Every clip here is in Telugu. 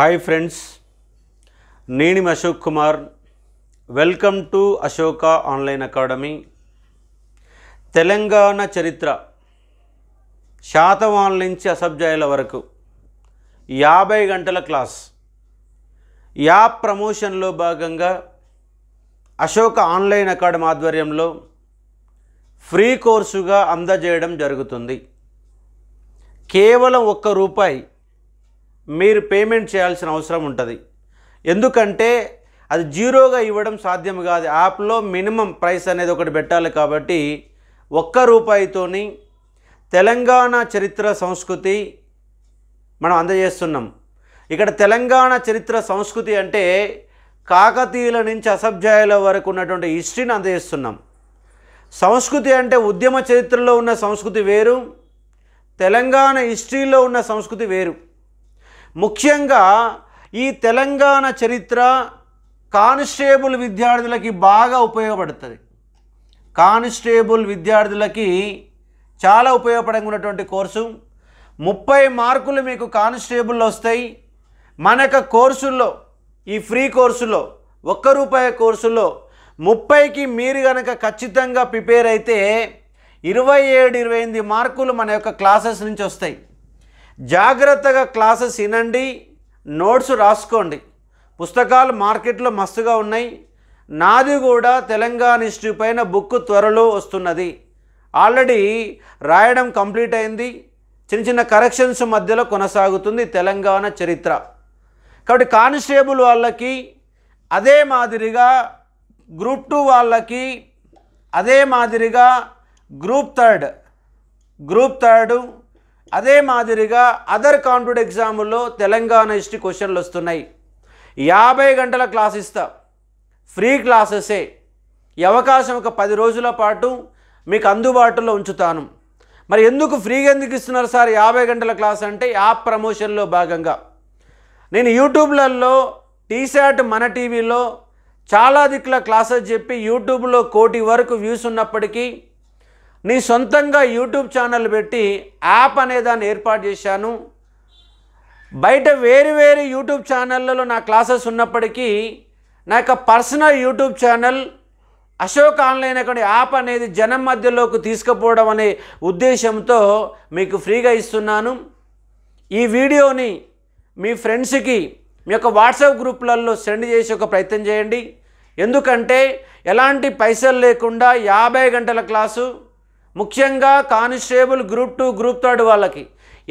హాయ్ ఫ్రెండ్స్ నేను Ashok Kumar welcome to Ashoka online academy Telangana చరిత్ర శాతవాన్ నుంచి అసబ్జాయిల వరకు యాభై గంటల క్లాస్ యా ప్రమోషన్లో భాగంగా అశోక ఆన్లైన్ అకాడమీ ఆధ్వర్యంలో ఫ్రీ కోర్సుగా అందజేయడం జరుగుతుంది కేవలం ఒక్క రూపాయి మీరు పేమెంట్ చేయాల్సిన అవసరం ఉంటుంది ఎందుకంటే అది జీరోగా ఇవ్వడం సాధ్యం కాదు యాప్లో మినిమం ప్రైస్ అనేది ఒకటి పెట్టాలి కాబట్టి ఒక్క రూపాయితోని తెలంగాణ చరిత్ర సంస్కృతి మనం అందజేస్తున్నాం ఇక్కడ తెలంగాణ చరిత్ర సంస్కృతి అంటే కాకతీయుల నుంచి అసభ్యాయుల వరకు ఉన్నటువంటి హిస్టరీని అందజేస్తున్నాం సంస్కృతి అంటే ఉద్యమ చరిత్రలో ఉన్న సంస్కృతి వేరు తెలంగాణ హిస్టరీలో ఉన్న సంస్కృతి వేరు ముఖ్యంగా ఈ తెలంగాణ చరిత్ర కానిస్టేబుల్ విద్యార్థులకి బాగా ఉపయోగపడుతుంది కానిస్టేబుల్ విద్యార్థులకి చాలా ఉపయోగపడంగా ఉన్నటువంటి కోర్సు ముప్పై మార్కులు మీకు కానిస్టేబుల్ వస్తాయి మనక కోర్సుల్లో ఈ ఫ్రీ కోర్సులో ఒక్క రూపాయి కోర్సులో ముప్పైకి మీరు కనుక ఖచ్చితంగా ప్రిపేర్ అయితే ఇరవై ఏడు ఇరవై ఎనిమిది మార్కులు మన యొక్క క్లాసెస్ నుంచి వస్తాయి జాగ్రత్తగా క్లాసెస్ వినండి నోట్స్ రాసుకోండి పుస్తకాలు మార్కెట్లో మస్తుగా ఉన్నాయి నాది కూడా తెలంగాణ హిస్టరీ పైన బుక్ త్వరలో వస్తున్నది ఆల్రెడీ రాయడం కంప్లీట్ అయింది చిన్న చిన్న కరెక్షన్స్ మధ్యలో కొనసాగుతుంది తెలంగాణ చరిత్ర కాబట్టి కానిస్టేబుల్ వాళ్ళకి అదే మాదిరిగా గ్రూప్ టూ వాళ్ళకి అదే మాదిరిగా గ్రూప్ థర్డ్ గ్రూప్ థర్డు అదే మాదిరిగా అదర్ కాంపిటేటివ్ ఎగ్జాముల్లో తెలంగాణ హిస్టరీ క్వశ్చన్లు వస్తున్నాయి యాభై గంటల క్లాస్ ఇస్తా ఫ్రీ క్లాసెసే ఈ అవకాశం ఒక పది రోజుల పాటు మీకు అందుబాటులో ఉంచుతాను మరి ఎందుకు ఫ్రీగా ఎందుకు ఇస్తున్నారు సార్ యాభై గంటల క్లాస్ అంటే యాప్ ప్రమోషన్లో భాగంగా నేను యూట్యూబ్లలో టీశాట్ మన టీవీలో చాలా దిక్కుల క్లాసెస్ చెప్పి యూట్యూబ్లో కోటి వరకు వ్యూస్ ఉన్నప్పటికీ నీ సొంతంగా యూట్యూబ్ ఛానల్ పెట్టి యాప్ అనే దాన్ని ఏర్పాటు చేశాను బయట వేరు వేరు యూట్యూబ్ ఛానళ్ళలో నా క్లాసెస్ ఉన్నప్పటికీ నా యొక్క personal YouTube channel Ashok online అక్కడ యాప్ అనేది జనం మధ్యలోకి తీసుకుపోవడం అనే ఉద్దేశంతో మీకు ఫ్రీగా ఇస్తున్నాను ఈ వీడియోని మీ ఫ్రెండ్స్కి మీ యొక్క వాట్సాప్ గ్రూప్లలో సెండ్ చేసే ఒక ప్రయత్నం చేయండి ఎందుకంటే ఎలాంటి పైసలు లేకుండా యాభై గంటల క్లాసు ముఖ్యంగా constable group two group third వాళ్ళకి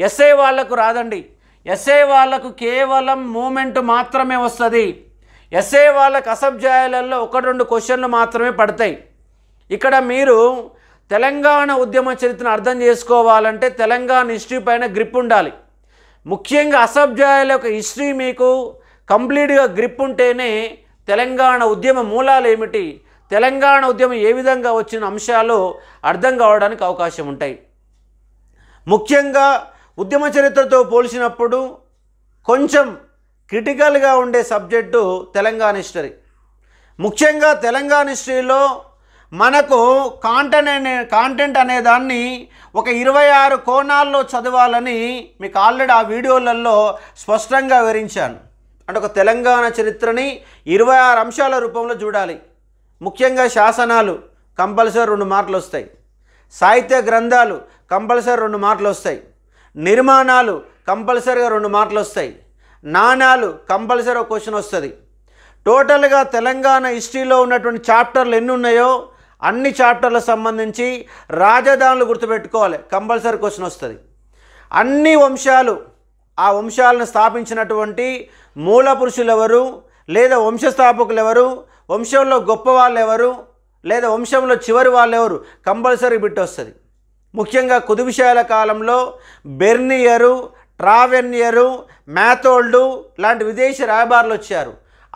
ఎస్ఏ వాళ్ళకు రాదండి ఎస్ఏ వాళ్ళకు కేవలం మూమెంట్ మాత్రమే వస్తుంది ఎస్ఏ వాళ్ళకు అసభ్యాయాలలో ఒక రెండు క్వశ్చన్లు మాత్రమే పడతాయి ఇక్కడ మీరు తెలంగాణ ఉద్యమ చరిత్రను అర్థం చేసుకోవాలంటే తెలంగాణ హిస్టరీ పైన గ్రిప్ ఉండాలి ముఖ్యంగా అసబ్జాయాల యొక్క హిస్టరీ మీకు కంప్లీట్గా గ్రిప్ ఉంటేనే తెలంగాణ ఉద్యమ మూలాలు ఏమిటి తెలంగాణ ఉద్యమం ఏ విధంగా వచ్చిన అంశాలు అర్థం కావడానికి అవకాశం ఉంటాయి ముఖ్యంగా ఉద్యమ చరిత్రతో పోల్చినప్పుడు కొంచెం క్రిటికల్గా ఉండే సబ్జెక్టు తెలంగాణ హిస్టరీ ముఖ్యంగా తెలంగాణ హిస్టరీలో మనకు కాంటెంట్ అనే కాంటెంట్ దాన్ని ఒక ఇరవై ఆరు కోణాల్లో చదవాలని మీకు ఆల్రెడీ ఆ వీడియోలలో స్పష్టంగా వివరించాను అంటే ఒక తెలంగాణ చరిత్రని ఇరవై ఆరు అంశాల రూపంలో చూడాలి ముఖ్యంగా శాసనాలు కంపల్సరీ రెండు మార్కులు వస్తాయి సాహిత్య గ్రంథాలు కంపల్సరీ రెండు మార్కులు వస్తాయి నిర్మాణాలు కంపల్సరీగా రెండు మార్కులు వస్తాయి నాణాలు కంపల్సరీ క్వశ్చన్ వస్తుంది టోటల్గా తెలంగాణ హిస్టరీలో ఉన్నటువంటి చాప్టర్లు ఎన్ని ఉన్నాయో అన్ని చాప్టర్లకు సంబంధించి రాజధానులు గుర్తుపెట్టుకోవాలి కంపల్సరీ క్వశ్చన్ వస్తుంది అన్ని వంశాలు ఆ వంశాలను స్థాపించినటువంటి మూల పురుషులు ఎవరు లేదా వంశస్థాపకులు ఎవరు వంశంలో గొప్ప వాళ్ళు ఎవరు లేదా వంశంలో చివరి వాళ్ళు ఎవరు కంపల్సరీ బిట్ వస్తుంది ముఖ్యంగా కుదుబుశాల కాలంలో బెర్నియరు ట్రావెన్యరు మ్యాథోల్డు లాంటి విదేశీ రాయబారులు వచ్చారు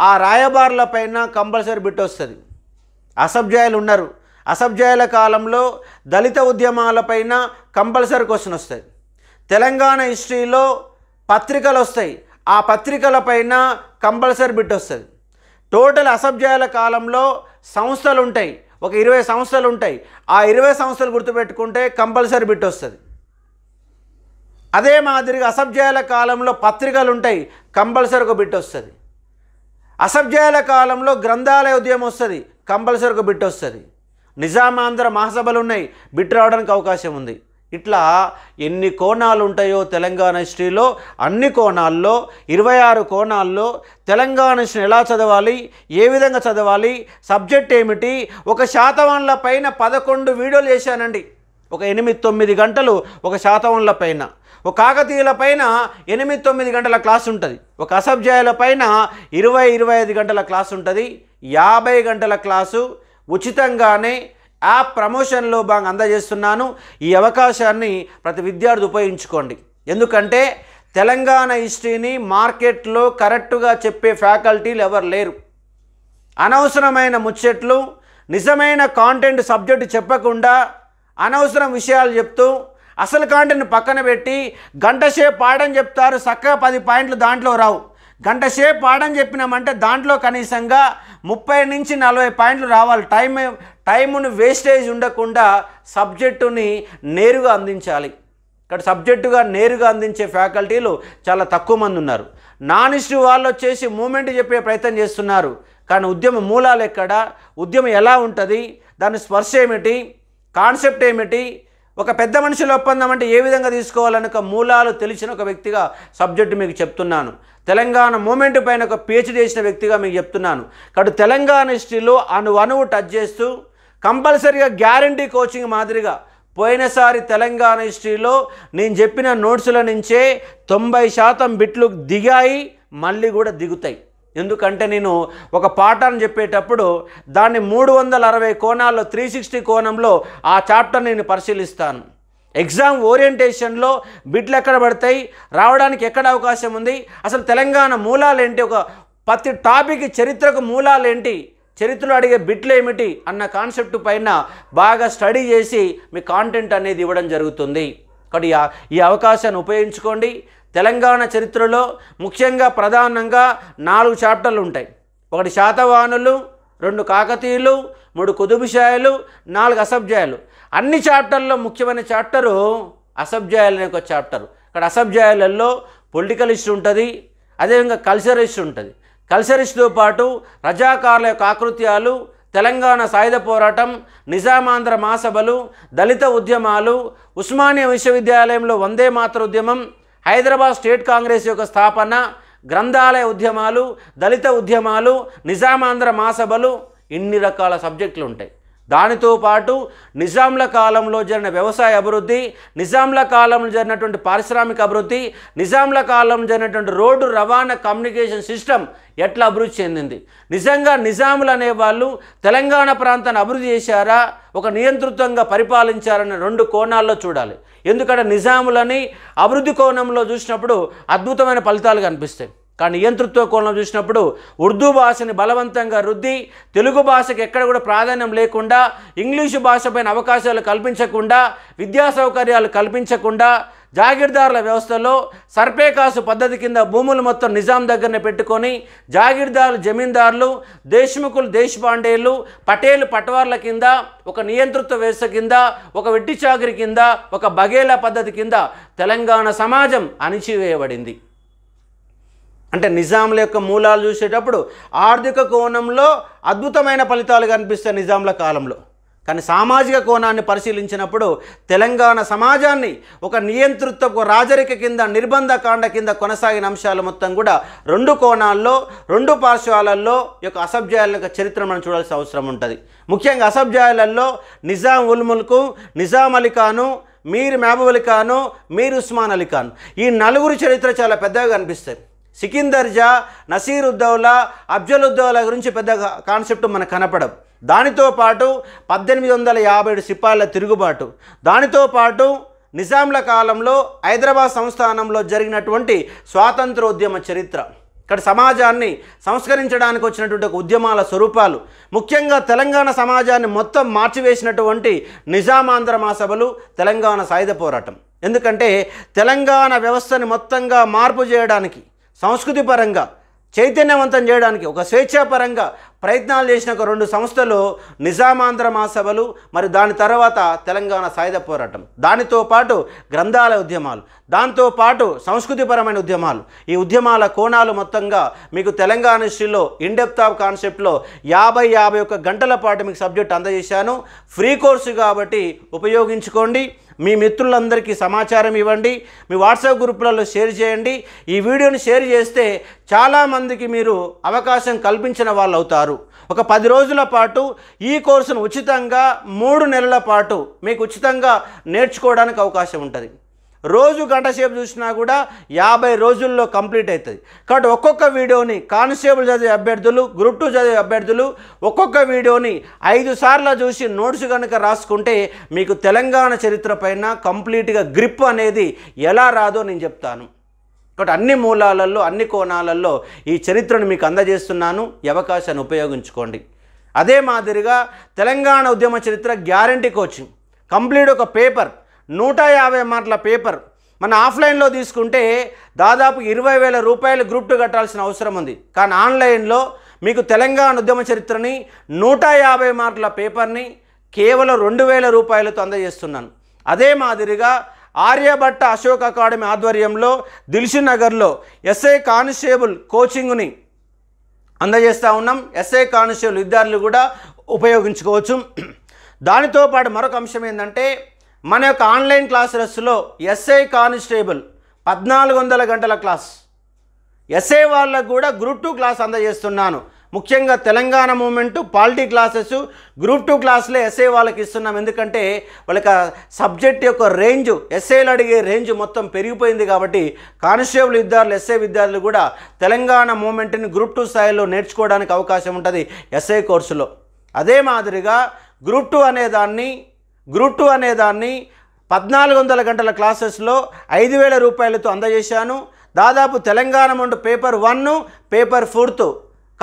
ఆ రాయబారుల పైన కంపల్సరీ బిట్ వస్తుంది అసబ్జాయలు ఉన్నారు అసభ్యాయుల కాలంలో దళిత ఉద్యమాలపైన కంపల్సరీ క్వశ్చన్ వస్తుంది తెలంగాణ హిస్టరీలో పత్రికలు వస్తాయి ఆ పత్రికల పైన కంపల్సరీ బిట్ వస్తుంది టోటల్ అసభ్యాల కాలంలో సంస్థలు ఉంటాయి ఒక ఇరవై సంస్థలు ఉంటాయి ఆ ఇరవై సంస్థలు గుర్తుపెట్టుకుంటే కంపల్సరీ బిట్ వస్తుంది అదే మాదిరిగా అసభ్యాల కాలంలో పత్రికలు ఉంటాయి కంపల్సరీ ఒక బిట్ వస్తుంది అసభ్యాల కాలంలో గ్రంథాలయ ఉద్యమం వస్తుంది కంపల్సరీ ఒక బిట్ వస్తుంది నిజామాంధ్ర మహాసభలు ఉన్నాయి బిట్ రావడానికి అవకాశం ఉంది ఇట్లా ఎన్ని కోణాలు ఉంటాయో తెలంగాణ హిస్టరీలో అన్ని కోణాల్లో ఇరవై ఆరు కోణాల్లో తెలంగాణ హిస్టరీని ఎలా చదవాలి ఏ విధంగా చదవాలి సబ్జెక్ట్ ఏమిటి ఒక శాతవాన్ల పైన పదకొండు వీడియోలు చేశానండి ఒక ఎనిమిది తొమ్మిది గంటలు ఒక శాతవాన్ల పైన ఒక కాకతీయుల పైన ఎనిమిది తొమ్మిది గంటల క్లాస్ ఉంటుంది ఒక అసభ్యాయుల పైన ఇరవై ఇరవై ఐదు గంటల క్లాస్ ఉంటుంది యాభై గంటల క్లాసు ఉచితంగానే ఆ ప్రమోషన్లో బాగా అందజేస్తున్నాను ఈ అవకాశాన్ని ప్రతి విద్యార్థి ఉపయోగించుకోండి ఎందుకంటే తెలంగాణ హిస్టరీని మార్కెట్లో కరెక్టుగా చెప్పే ఫ్యాకల్టీలు ఎవరు లేరు అనవసరమైన ముచ్చట్లు నిజమైన కాంటెంట్ సబ్జెక్టు చెప్పకుండా అనవసరం విషయాలు చెప్తూ అసలు కాంటెంట్ పక్కన పెట్టి గంటసేపు పాడని చెప్తారు చక్కగా పది పాయింట్లు దాంట్లో రావు గంట సేపు ఆడని చెప్పినామంటే దాంట్లో కనీసంగా ముప్పై నుంచి నలభై పాయింట్లు రావాలి టైం టైమును వేస్టేజ్ ఉండకుండా సబ్జెక్టుని నేరుగా అందించాలి ఇక్కడ సబ్జెక్టుగా నేరుగా అందించే ఫ్యాకల్టీలు చాలా తక్కువ మంది ఉన్నారు నాన్ ఇష్యూ వాళ్ళు వచ్చేసి మూమెంట్ చెప్పే ప్రయత్నం చేస్తున్నారు కానీ ఉద్యమ మూలాలు ఎక్కడ ఉద్యమం ఎలా ఉంటుంది దాని స్పర్శ ఏమిటి కాన్సెప్ట్ ఏమిటి ఒక పెద్ద మనుషుల ఒప్పందం అంటే ఏ విధంగా తీసుకోవాలనుక మూలాలు తెలిసిన ఒక వ్యక్తిగా సబ్జెక్టు మీకు చెప్తున్నాను తెలంగాణ మూమెంట్ పైన ఒక పేచి చేసిన వ్యక్తిగా మీకు చెప్తున్నాను కాబట్టి తెలంగాణ హిస్టరీలో అను అణువు టచ్ చేస్తూ కంపల్సరీగా గ్యారంటీ కోచింగ్ మాదిరిగా పోయినసారి తెలంగాణ హిస్టరీలో నేను చెప్పిన నోట్సుల నుంచే తొంభై శాతం బిట్లు దిగాయి మళ్ళీ కూడా దిగుతాయి ఎందుకంటే నేను ఒక పాఠాన్ని చెప్పేటప్పుడు దాన్ని మూడు వందల అరవై కోణాల్లో త్రీ సిక్స్టీ కోణంలో ఆ చాప్టర్ నేను పరిశీలిస్తాను ఎగ్జామ్ ఓరియంటేషన్లో బిడ్లు ఎక్కడ పడతాయి రావడానికి ఎక్కడ అవకాశం ఉంది అసలు తెలంగాణ మూలాలు ఏంటి ఒక ప్రతి టాపిక్ చరిత్రకు మూలాలు ఏంటి చరిత్రలో అడిగే బిట్లు ఏమిటి అన్న కాన్సెప్ట్ పైన బాగా స్టడీ చేసి మీ కాంటెంట్ అనేది ఇవ్వడం జరుగుతుంది కాబట్టి ఈ అవకాశాన్ని ఉపయోగించుకోండి తెలంగాణ చరిత్రలో ముఖ్యంగా ప్రధానంగా నాలుగు చాప్టర్లు ఉంటాయి ఒకటి శాతవాహనులు రెండు కాకతీయులు మూడు కుదుబుషాయలు నాలుగు అసబ్జాయాలు అన్ని చాప్టర్లో ముఖ్యమైన చాప్టరు అసబ్జాయాలు అనే ఒక చాప్టర్ ఇక్కడ అసబ్జాయాలలో పొలిటికల్ ఇష్యూ ఉంటుంది అదేవిధంగా కల్చర్ ఇష్యూ ఉంటుంది ఇష్యూతో పాటు రజాకారుల యొక్క ఆకృత్యాలు తెలంగాణ సాయుధ పోరాటం నిజామాంధ్ర మహాసభలు దళిత ఉద్యమాలు ఉస్మానియా విశ్వవిద్యాలయంలో వందే మాతృ ఉద్యమం హైదరాబాద్ స్టేట్ కాంగ్రెస్ యొక్క స్థాపన గ్రంథాలయ ఉద్యమాలు దళిత ఉద్యమాలు నిజామాంధ్ర మాసభలు ఇన్ని రకాల సబ్జెక్టులు ఉంటాయి దానితో పాటు నిజాంల కాలంలో జరిగిన వ్యవసాయ అభివృద్ధి నిజాంల కాలంలో జరిగినటువంటి పారిశ్రామిక అభివృద్ధి నిజాంల కాలంలో జరిగినటువంటి రోడ్డు రవాణా కమ్యూనికేషన్ సిస్టమ్ ఎట్లా అభివృద్ధి చెందింది నిజంగా నిజాములు అనేవాళ్ళు తెలంగాణ ప్రాంతాన్ని అభివృద్ధి చేశారా ఒక నియంతృత్వంగా పరిపాలించారని రెండు కోణాల్లో చూడాలి ఎందుకంటే నిజాములని అభివృద్ధి కోణంలో చూసినప్పుడు అద్భుతమైన ఫలితాలు కనిపిస్తాయి కానీ నియంతృత్వ కోణం చూసినప్పుడు ఉర్దూ భాషని బలవంతంగా రుద్ది తెలుగు భాషకు ఎక్కడ కూడా ప్రాధాన్యం లేకుండా ఇంగ్లీషు భాషపైన అవకాశాలు కల్పించకుండా విద్యా సౌకర్యాలు కల్పించకుండా జాగిర్దారుల వ్యవస్థలో సర్పేకాసు పద్ధతి కింద భూములు మొత్తం నిజాం దగ్గరనే పెట్టుకొని జాగిర్దారులు జమీందారులు దేశ్ముఖులు పాండేలు పటేలు పటవార్ల కింద ఒక నియంతృత్వ వ్యవస్థ కింద ఒక వెట్టి చాకరి కింద ఒక బగేలా పద్ధతి కింద తెలంగాణ సమాజం అణిచివేయబడింది అంటే నిజాంల యొక్క మూలాలు చూసేటప్పుడు ఆర్థిక కోణంలో అద్భుతమైన ఫలితాలు కనిపిస్తాయి నిజాంల కాలంలో కానీ సామాజిక కోణాన్ని పరిశీలించినప్పుడు తెలంగాణ సమాజాన్ని ఒక నియంతృత్వ రాజరిక కింద నిర్బంధ కాండ కింద కొనసాగిన అంశాలు మొత్తం కూడా రెండు కోణాల్లో రెండు పార్శ్వాలల్లో యొక్క అసభ్యాల యొక్క చరిత్ర మనం చూడాల్సిన అవసరం ఉంటుంది ముఖ్యంగా అసభ్యాలలో నిజాం ఉల్ముల్కు నిజాం అలీఖాను మీర్ మహబూబ్ అలీ ఖాను మీర్ ఉస్మాన్ అలీ ఖాన్ ఈ నలుగురు చరిత్ర చాలా పెద్దగా కనిపిస్తాయి నసీర్ ఉద్దౌలా నసీరుద్దౌలా ఉద్దౌలా గురించి పెద్ద కాన్సెప్ట్ మనకు కనపడం దానితో పాటు పద్దెనిమిది వందల యాభై ఏడు సిపాయిల తిరుగుబాటు దానితో పాటు నిజాంల కాలంలో హైదరాబాద్ సంస్థానంలో జరిగినటువంటి స్వాతంత్రోద్యమ చరిత్ర ఇక్కడ సమాజాన్ని సంస్కరించడానికి వచ్చినటువంటి ఒక ఉద్యమాల స్వరూపాలు ముఖ్యంగా తెలంగాణ సమాజాన్ని మొత్తం మార్చివేసినటువంటి నిజామాంధ్ర మహాసభలు తెలంగాణ సాయుధ పోరాటం ఎందుకంటే తెలంగాణ వ్యవస్థని మొత్తంగా మార్పు చేయడానికి సంస్కృతి పరంగా చైతన్యవంతం చేయడానికి ఒక స్వేచ్ఛాపరంగా ప్రయత్నాలు చేసిన ఒక రెండు సంస్థలు నిజామాంధ్ర మహాసభలు మరి దాని తర్వాత తెలంగాణ సాయుధ పోరాటం దానితో పాటు గ్రంథాలయ ఉద్యమాలు దాంతోపాటు సంస్కృతిపరమైన ఉద్యమాలు ఈ ఉద్యమాల కోణాలు మొత్తంగా మీకు తెలంగాణ హిస్టరీలో ఇన్డెప్త్ ఆఫ్ కాన్సెప్ట్లో యాభై యాభై ఒక్క గంటల పాటు మీకు సబ్జెక్ట్ అందజేశాను ఫ్రీ కోర్సు కాబట్టి ఉపయోగించుకోండి మీ మిత్రులందరికీ సమాచారం ఇవ్వండి మీ వాట్సాప్ గ్రూపులలో షేర్ చేయండి ఈ వీడియోని షేర్ చేస్తే చాలామందికి మీరు అవకాశం కల్పించిన వాళ్ళు అవుతారు ఒక పది రోజుల పాటు ఈ కోర్సును ఉచితంగా మూడు నెలల పాటు మీకు ఉచితంగా నేర్చుకోవడానికి అవకాశం ఉంటుంది రోజు గంట సేపు చూసినా కూడా యాభై రోజుల్లో కంప్లీట్ అవుతుంది కాబట్టి ఒక్కొక్క వీడియోని కానిస్టేబుల్ చదివే అభ్యర్థులు గ్రూప్ టూ చదివే అభ్యర్థులు ఒక్కొక్క వీడియోని ఐదు సార్లు చూసి నోట్స్ కనుక రాసుకుంటే మీకు తెలంగాణ చరిత్ర పైన కంప్లీట్గా గ్రిప్ అనేది ఎలా రాదో నేను చెప్తాను కాబట్టి అన్ని మూలాలలో అన్ని కోణాలలో ఈ చరిత్రను మీకు అందజేస్తున్నాను ఈ అవకాశాన్ని ఉపయోగించుకోండి అదే మాదిరిగా తెలంగాణ ఉద్యమ చరిత్ర గ్యారంటీ కోచింగ్ కంప్లీట్ ఒక పేపర్ నూట యాభై మార్ల పేపర్ మన ఆఫ్లైన్లో తీసుకుంటే దాదాపు ఇరవై వేల రూపాయలు గ్రూప్ టూ కట్టాల్సిన అవసరం ఉంది కానీ ఆన్లైన్లో మీకు తెలంగాణ ఉద్యమ చరిత్రని నూట యాభై మార్ల పేపర్ని కేవలం రెండు వేల రూపాయలతో అందజేస్తున్నాను అదే మాదిరిగా ఆర్యభట్ట అశోక్ అకాడమీ ఆధ్వర్యంలో దిల్షున్ నగర్లో ఎస్ఐ కానిస్టేబుల్ కోచింగ్ని అందజేస్తూ ఉన్నాం ఎస్ఐ కానిస్టేబుల్ విద్యార్థులు కూడా ఉపయోగించుకోవచ్చు దానితో పాటు మరొక అంశం ఏంటంటే మన యొక్క ఆన్లైన్ క్లాస్ రస్సులో ఎస్ఐ కానిస్టేబుల్ పద్నాలుగు వందల గంటల క్లాస్ ఎస్ఐ వాళ్ళకు కూడా గ్రూప్ టూ క్లాస్ అందజేస్తున్నాను ముఖ్యంగా Telangana movement polity classes group two క్లాసులే ఎస్ఐ వాళ్ళకి ఇస్తున్నాం ఎందుకంటే వాళ్ళకి సబ్జెక్ట్ యొక్క రేంజ్ ఎస్ఐలు అడిగే రేంజ్ మొత్తం పెరిగిపోయింది కాబట్టి కానిస్టేబుల్ విద్యార్థులు ఎస్ఐ విద్యార్థులు కూడా తెలంగాణ మూమెంట్ని గ్రూప్ టూ స్థాయిలో నేర్చుకోవడానికి అవకాశం ఉంటుంది ఎస్ఐ కోర్సులో అదే మాదిరిగా గ్రూప్ టూ అనే దాన్ని గ్రూప్ టూ అనేదాన్ని పద్నాలుగు వందల గంటల క్లాసెస్లో ఐదు వేల రూపాయలతో అందజేశాను దాదాపు తెలంగాణ నుండి పేపర్ వన్ పేపర్ ఫోర్త్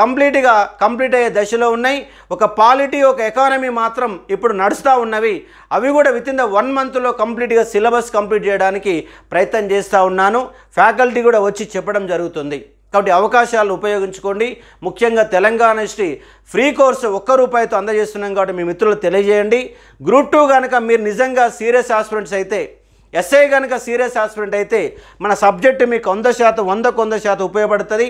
కంప్లీట్గా కంప్లీట్ అయ్యే దశలో ఉన్నాయి ఒక పాలిటీ ఒక ఎకానమీ మాత్రం ఇప్పుడు నడుస్తూ ఉన్నవి అవి కూడా విత్ ఇన్ ద వన్ మంత్లో కంప్లీట్గా సిలబస్ కంప్లీట్ చేయడానికి ప్రయత్నం చేస్తూ ఉన్నాను ఫ్యాకల్టీ కూడా వచ్చి చెప్పడం జరుగుతుంది కాబట్టి అవకాశాలు ఉపయోగించుకోండి ముఖ్యంగా తెలంగాణ హిస్టరీ ఫ్రీ కోర్సు ఒక్క రూపాయితో అందజేస్తున్నాం కాబట్టి మీ మిత్రులు తెలియజేయండి గ్రూప్ టూ కనుక మీరు నిజంగా సీరియస్ ఆస్పిరెంట్స్ అయితే ఎస్ఐ కనుక సీరియస్ ఆస్పిరెంట్ అయితే మన సబ్జెక్టు మీకు వంద శాతం వందకు వంద శాతం ఉపయోగపడుతుంది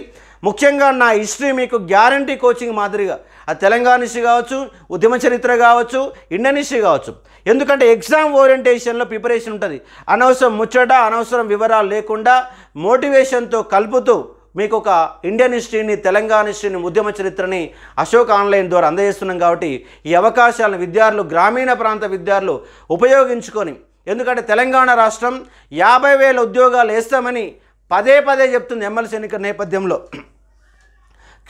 ముఖ్యంగా నా హిస్టరీ మీకు గ్యారంటీ కోచింగ్ మాదిరిగా అది తెలంగాణ హిస్టరీ కావచ్చు ఉద్యమ చరిత్ర కావచ్చు ఇండియన్ హిస్టరీ కావచ్చు ఎందుకంటే ఎగ్జామ్ ఓరియంటేషన్లో ప్రిపరేషన్ ఉంటుంది అనవసరం ముచ్చట అనవసరం వివరాలు లేకుండా మోటివేషన్తో కలుపుతూ మీకు ఒక ఇండియన్ హిస్టరీని తెలంగాణ హిస్టరీని ఉద్యమ చరిత్రని అశోక్ ఆన్లైన్ ద్వారా అందజేస్తున్నాం కాబట్టి ఈ అవకాశాలను విద్యార్థులు గ్రామీణ ప్రాంత విద్యార్థులు ఉపయోగించుకొని ఎందుకంటే తెలంగాణ రాష్ట్రం యాభై వేల ఉద్యోగాలు వేస్తామని పదే పదే చెప్తుంది ఎమ్మెల్సీ ఎన్నికల నేపథ్యంలో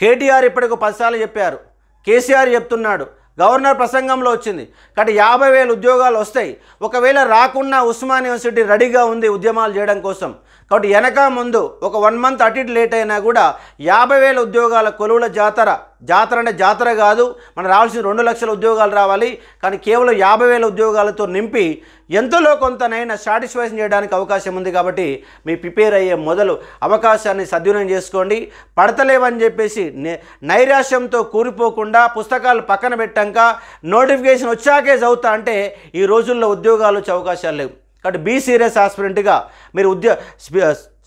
కేటీఆర్ ఇప్పటికి పదిసార్లు చెప్పారు కేసీఆర్ చెప్తున్నాడు గవర్నర్ ప్రసంగంలో వచ్చింది కాబట్టి యాభై వేల ఉద్యోగాలు వస్తాయి ఒకవేళ రాకున్నా ఉస్మాన్ యూనివర్సిటీ రెడీగా ఉంది ఉద్యమాలు చేయడం కోసం కాబట్టి వెనక ముందు ఒక వన్ మంత్ అటు ఇటు లేట్ అయినా కూడా యాభై వేల ఉద్యోగాల కొలువుల జాతర జాతర అంటే జాతర కాదు మనం రావాల్సిన రెండు లక్షల ఉద్యోగాలు రావాలి కానీ కేవలం యాభై వేల ఉద్యోగాలతో నింపి ఎంతలో కొంతనైనా సాటిస్ఫాక్షన్ చేయడానికి అవకాశం ఉంది కాబట్టి మీ ప్రిపేర్ అయ్యే మొదలు అవకాశాన్ని సద్వినియోగం చేసుకోండి పడతలేవని చెప్పేసి నైరాశ్యంతో కూరిపోకుండా పుస్తకాలు పక్కన పెట్టాక నోటిఫికేషన్ వచ్చాకే చదువుతా అంటే ఈ రోజుల్లో ఉద్యోగాలు వచ్చే అవకాశాలు లేవు కాబట్టి బీ సీరియస్ ఆస్పిరెంట్గా మీరు ఉద్యో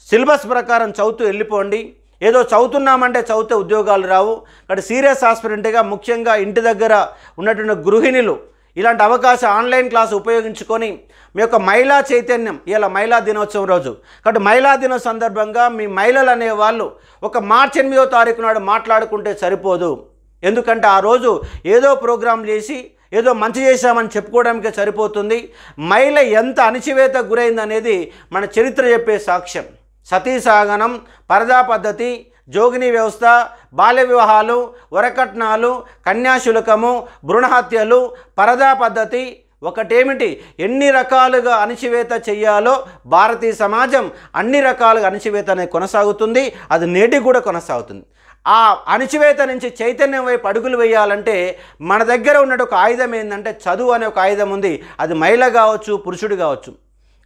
సిలబస్ ప్రకారం చదువుతూ వెళ్ళిపోండి ఏదో చదువుతున్నామంటే చదివితే ఉద్యోగాలు రావు కాబట్టి సీరియస్ ఆస్పిరెంట్గా ముఖ్యంగా ఇంటి దగ్గర ఉన్నటువంటి గృహిణులు ఇలాంటి అవకాశం ఆన్లైన్ క్లాస్ ఉపయోగించుకొని మీ యొక్క మహిళా చైతన్యం ఇలా మహిళా దినోత్సవం రోజు కాబట్టి మహిళా దినం సందర్భంగా మీ మహిళలు అనేవాళ్ళు ఒక మార్చి ఎనిమిదో తారీఖు నాడు మాట్లాడుకుంటే సరిపోదు ఎందుకంటే ఆ రోజు ఏదో ప్రోగ్రాం చేసి ఏదో మంచి చేశామని చెప్పుకోవడానికే సరిపోతుంది మహిళ ఎంత అణచివేత గురైందనేది మన చరిత్ర చెప్పే సాక్ష్యం సతీసాగనం పరదా పద్ధతి జోగిని వ్యవస్థ బాల్య వివాహాలు వరకట్నాలు కన్యాశులకము భ్రూణహత్యలు పరదా పద్ధతి ఒకటేమిటి ఎన్ని రకాలుగా అణచివేత చేయాలో భారతీయ సమాజం అన్ని రకాలుగా అణచివేతనే అనేది కొనసాగుతుంది అది నేటికి కూడా కొనసాగుతుంది ఆ అణచివేత నుంచి చైతన్యం వైపు అడుగులు వేయాలంటే మన దగ్గర ఉన్నట్టు ఒక ఆయుధం ఏంటంటే చదువు అనే ఒక ఆయుధం ఉంది అది మహిళ కావచ్చు పురుషుడు కావచ్చు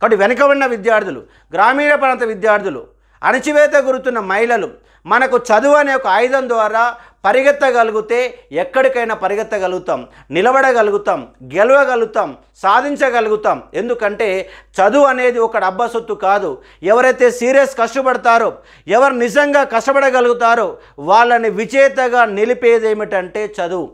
కాబట్టి వెనుక ఉన్న విద్యార్థులు గ్రామీణ ప్రాంత విద్యార్థులు అణచివేత గురుతున్న మహిళలు మనకు చదువు అనే ఒక ఆయుధం ద్వారా పరిగెత్తగలిగితే ఎక్కడికైనా పరిగెత్తగలుగుతాం నిలబడగలుగుతాం గెలవగలుగుతాం సాధించగలుగుతాం ఎందుకంటే చదువు అనేది ఒక డబ్బసొత్తు కాదు ఎవరైతే సీరియస్ కష్టపడతారో ఎవరు నిజంగా కష్టపడగలుగుతారో వాళ్ళని విజేతగా నిలిపేది ఏమిటంటే చదువు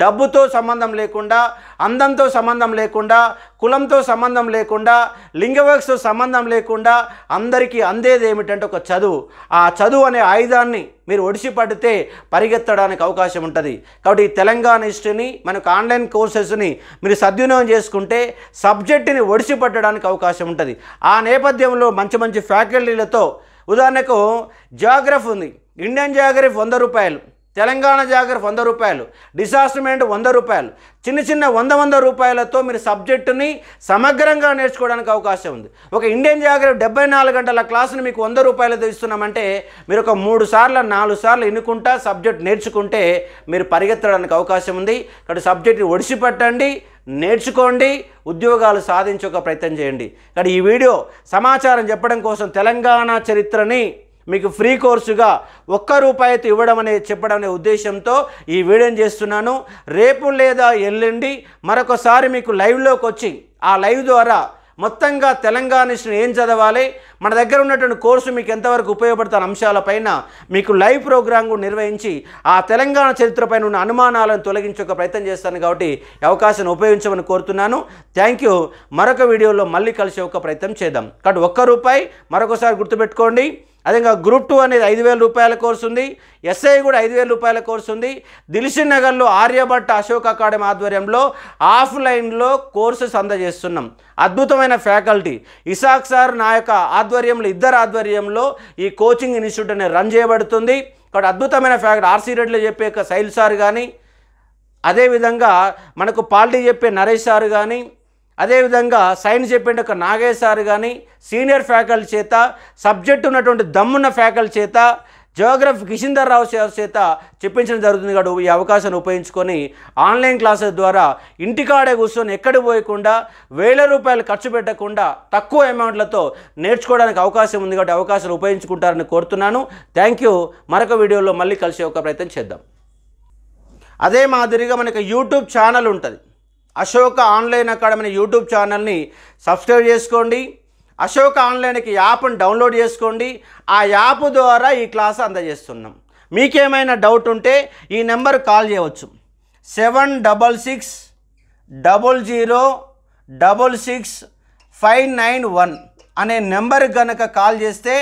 డబ్బుతో సంబంధం లేకుండా అందంతో సంబంధం లేకుండా కులంతో సంబంధం లేకుండా లింగవక్స్తో సంబంధం లేకుండా అందరికీ అందేది ఏమిటంటే ఒక చదువు ఆ చదువు అనే ఆయుధాన్ని మీరు ఒడిసి పడితే పరిగెత్తడానికి అవకాశం ఉంటుంది కాబట్టి ఈ తెలంగాణ హిస్టరీని మనకు ఆన్లైన్ కోర్సెస్ని మీరు సద్వినియోగం చేసుకుంటే సబ్జెక్టుని ఒడిసి పట్టడానికి అవకాశం ఉంటుంది ఆ నేపథ్యంలో మంచి మంచి ఫ్యాకల్టీలతో ఉదాహరణకు జాగ్రఫీ ఉంది ఇండియన్ జాగ్రఫీ వంద రూపాయలు తెలంగాణ జాగర్ వంద రూపాయలు డిసాస్టర్మెంట్ వంద రూపాయలు చిన్న చిన్న వంద వంద రూపాయలతో మీరు సబ్జెక్టుని సమగ్రంగా నేర్చుకోవడానికి అవకాశం ఉంది ఒక ఇండియన్ జాగర్ డెబ్బై నాలుగు గంటల క్లాసును మీకు వంద రూపాయలతో ఇస్తున్నామంటే మీరు ఒక మూడు సార్లు నాలుగు సార్లు ఎన్నుకుంటా సబ్జెక్ట్ నేర్చుకుంటే మీరు పరిగెత్తడానికి అవకాశం ఉంది కాబట్టి సబ్జెక్ట్ని ఒడిసిపెట్టండి నేర్చుకోండి ఉద్యోగాలు సాధించే ఒక ప్రయత్నం చేయండి ఇక్కడ ఈ వీడియో సమాచారం చెప్పడం కోసం తెలంగాణ చరిత్రని మీకు ఫ్రీ కోర్సుగా ఒక్క రూపాయితో ఇవ్వడం అనేది చెప్పడం అనే ఉద్దేశంతో ఈ వీడియోని చేస్తున్నాను రేపు లేదా ఎల్లుండి మరొకసారి మీకు లైవ్లోకి వచ్చి ఆ లైవ్ ద్వారా మొత్తంగా తెలంగాణ ఇష్టం ఏం చదవాలి మన దగ్గర ఉన్నటువంటి కోర్సు మీకు ఎంతవరకు ఉపయోగపడతాను అంశాలపైన మీకు లైవ్ ప్రోగ్రామ్ కూడా నిర్వహించి ఆ తెలంగాణ చరిత్రపైన ఉన్న అనుమానాలను తొలగించే ప్రయత్నం చేస్తాను కాబట్టి అవకాశాన్ని ఉపయోగించమని కోరుతున్నాను థ్యాంక్ యూ మరొక వీడియోలో మళ్ళీ కలిసే ఒక ప్రయత్నం చేద్దాం కాబట్టి ఒక్క రూపాయి మరొకసారి గుర్తుపెట్టుకోండి అదేవిధంగా గ్రూప్ టూ అనేది ఐదు వేల రూపాయల కోర్సు ఉంది ఎస్ఐ కూడా ఐదు వేల రూపాయల కోర్సు ఉంది దిల్సిన్ నగర్లో ఆర్యభట్ అశోక్ అకాడమీ ఆధ్వర్యంలో ఆఫ్లైన్లో కోర్సెస్ అందజేస్తున్నాం అద్భుతమైన ఫ్యాకల్టీ ఇసాక్ సార్ నా యొక్క ఆధ్వర్యంలో ఇద్దరు ఆధ్వర్యంలో ఈ కోచింగ్ ఇన్స్టిట్యూట్ అనేది రన్ చేయబడుతుంది ఒకటి అద్భుతమైన ఫ్యాకల్టీ ఆర్సీ రెడ్డిలో చెప్పే సైల్ సార్ కానీ అదేవిధంగా మనకు పాల్టీ చెప్పే నరేష్ సార్ కానీ అదేవిధంగా సైన్స్ చెప్పిన ఒక నాగేశ్ సార్ కానీ సీనియర్ ఫ్యాకల్టీ చేత సబ్జెక్ట్ ఉన్నటువంటి దమ్మున్న ఫ్యాకల్టీ చేత జోగ్రఫీ కిషిందర్ రావు చేత చెప్పించడం జరుగుతుంది కాదు ఈ అవకాశాన్ని ఉపయోగించుకొని ఆన్లైన్ క్లాసెస్ ద్వారా ఇంటికాడే కూర్చొని ఎక్కడ పోయకుండా వేల రూపాయలు ఖర్చు పెట్టకుండా తక్కువ అమౌంట్లతో నేర్చుకోవడానికి అవకాశం ఉంది కాబట్టి అవకాశాలు ఉపయోగించుకుంటారని కోరుతున్నాను థ్యాంక్ యూ మరొక వీడియోలో మళ్ళీ కలిసే ఒక ప్రయత్నం చేద్దాం అదే మాదిరిగా మనకి యూట్యూబ్ ఛానల్ ఉంటుంది అశోక ఆన్లైన్ అకాడమీ యూట్యూబ్ ఛానల్ని సబ్స్క్రైబ్ చేసుకోండి అశోక ఆన్లైన్కి యాప్ని డౌన్లోడ్ చేసుకోండి ఆ యాప్ ద్వారా ఈ క్లాస్ అందజేస్తున్నాం మీకేమైనా డౌట్ ఉంటే ఈ నెంబర్ కాల్ చేయవచ్చు seven double six double zero double six five nine one అనే నెంబర్ కనుక కాల్ చేస్తే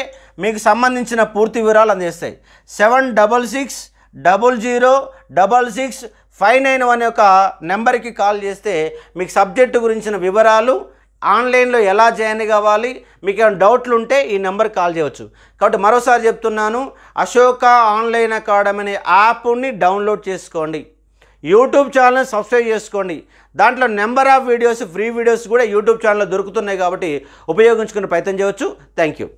మీకు సంబంధించిన పూర్తి వివరాలు అందిస్తాయి seven double six double zero double six five nine one యొక్క నెంబర్కి కాల్ చేస్తే మీకు సబ్జెక్టు గురించిన వివరాలు ఆన్లైన్లో ఎలా జాయిన్ కావాలి మీకు ఏమైనా డౌట్లు ఉంటే ఈ నెంబర్ కాల్ చేయవచ్చు కాబట్టి మరోసారి చెప్తున్నాను అశోక ఆన్లైన్ అకాడమీ అనే యాప్ని డౌన్లోడ్ చేసుకోండి యూట్యూబ్ ఛానల్ సబ్స్క్రైబ్ చేసుకోండి దాంట్లో number of videos free videos కూడా యూట్యూబ్ ఛానల్లో దొరుకుతున్నాయి కాబట్టి ఉపయోగించుకునే ప్రయత్నం చేయవచ్చు థ్యాంక్ యూ